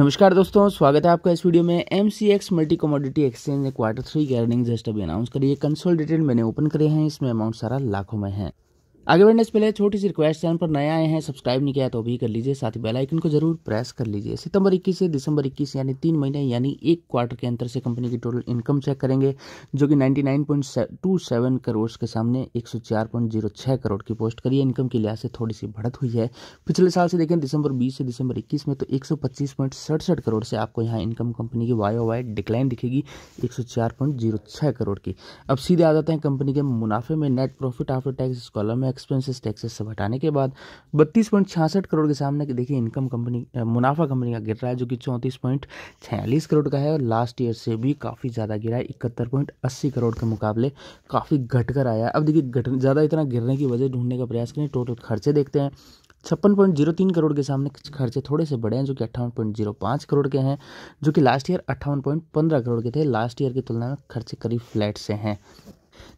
नमस्कार दोस्तों स्वागत है आपका इस वीडियो में M C X multi commodity exchange ने क्वार्टर थ्री की अर्निंग जस्ट अभी अनाउंस करिए कंसोल डिटेल मैंने ओपन करे हैं इसमें अमाउंट सारा लाखों में है आगे बढ़ने से पहले छोटी सी रिक्वेस्ट चैनल पर नए आए हैं सब्सक्राइब नहीं किया तो भी कर लीजिए साथ ही बेल आइकन को जरूर प्रेस कर लीजिए सितंबर 21 से दिसंबर 21 यानी तीन महीने यानी एक क्वार्टर के अंतर से कंपनी की टोटल इनकम चेक करेंगे जो कि 99.27 करोड़ के सामने 104.06 करोड़ की पोस्ट करी है इनकम के लिहाज से थोड़ी सी बढ़त हुई है पिछले साल से देखें दिसंबर बीस से दिसंबर इक्कीस में तो एक करोड़ से आपको यहाँ इनकम कंपनी की वाई वाई डिक्लाइन दिखेगी एक करोड़ की अब सीधे आ जाते हैं कंपनी के मुनाफे में net profit after tax column में एक्सपेंसेस टैक्सेस सब हटाने के बाद बत्तीस पॉइंट छियासठ करोड़ के सामने देखिए इनकम कंपनी मुनाफा कंपनी का गिर रहा है जो कि चौंतीस पॉइंट छियालीस करोड़ का है और लास्ट ईयर से भी काफ़ी ज़्यादा गिरा है इकहत्तर पॉइंट अस्सी करोड़ के मुकाबले काफ़ी घटकर आया अब देखिए घट ज़्यादा इतना गिरने की वजह ढूंढने का प्रयास करें टोटल खर्चे देखते हैं छप्पन पॉइंट जीरो तीन करोड़ के सामने खर्चे थोड़े से बड़े हैं जो कि अट्ठावन पॉइंट जीरो पाँच करोड़ के हैं जो कि लास्ट ईयर अट्ठावन पॉइंट पंद्रह करोड़ के थे लास्ट ईयर की तुलना में खर्चे करीब फ्लैट से हैं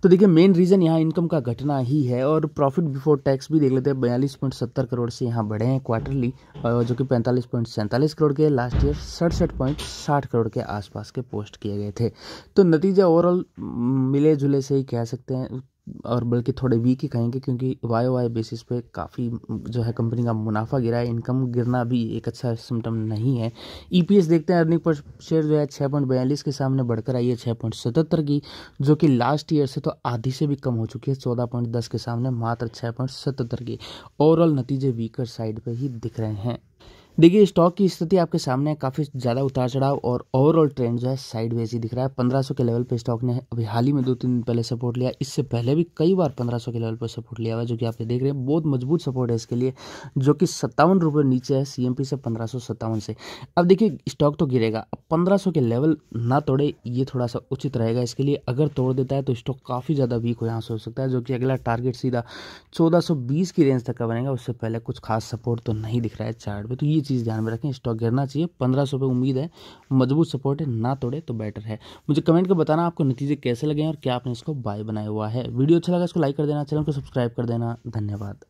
तो देखिए मेन रीज़न यहाँ इनकम का घटना ही है और प्रॉफिट बिफोर टैक्स भी देख लेते हैं बयालीस पॉइंट सत्तर करोड़ से यहाँ बढ़े हैं क्वार्टरली जो कि पैंतालीस पॉइंट सैंतालीस करोड़ के लास्ट ईयर सड़सठ पॉइंट साठ करोड़ के आसपास के पोस्ट किए गए थे तो नतीजा ओवरऑल मिले जुले से ही कह सकते हैं और बल्कि थोड़े वीक ही कहेंगे क्योंकि वाई वाई बेसिस पे काफ़ी जो है कंपनी का मुनाफा गिरा है इनकम गिरना भी एक अच्छा सिम्टम नहीं है ईपीएस e देखते हैं अर्निंग पर शेयर जो है छः पॉइंट बयालीस के सामने बढ़कर आई है छः पॉइंट सतहत्तर की जो कि लास्ट ईयर से तो आधी से भी कम हो चुकी है चौदह पॉइंट दस के सामने मात्र छः पॉइंट सतहत्तर की ओवरऑल नतीजे वीकर साइड पर ही दिख रहे हैं देखिए स्टॉक की स्थिति आपके सामने काफ़ी ज़्यादा उतार चढ़ाव और ओवरऑल ट्रेंड जो है साइड ही दिख रहा है 1500 के लेवल पे स्टॉक ने अभी हाल ही में दो तीन दिन पहले सपोर्ट लिया इससे पहले भी कई बार 1500 के लेवल पर सपोर्ट लिया हुआ है जो कि आप देख रहे हैं बहुत मजबूत सपोर्ट है इसके लिए जो कि सत्तावन रुपये नीचे है सी से पंद्रह से अब देखिए स्टॉक तो गिरेगा अब पंद्रह के लेवल ना तोड़े ये थोड़ा सा उचित रहेगा इसके लिए अगर तोड़ देता है तो स्टॉक काफ़ी ज़्यादा वीक हो यहाँ से हो सकता है जो कि अगला टारगेट सीधा चौदह की रेंज तक का बनेगा उससे पहले कुछ खास सपोर्ट तो नहीं दिख रहा है चार्ट में तो ये चीज़ ध्यान में रखें स्टॉक गिरना चाहिए पंद्रह सौ उम्मीद है मजबूत सपोर्ट है ना तोड़े तो बेटर है मुझे कमेंट कर बताना आपको नतीजे कैसे लगे और क्या आपने इसको बाय बनाया हुआ है वीडियो अच्छा लगा इसको लाइक कर देना चैनल को सब्सक्राइब कर देना धन्यवाद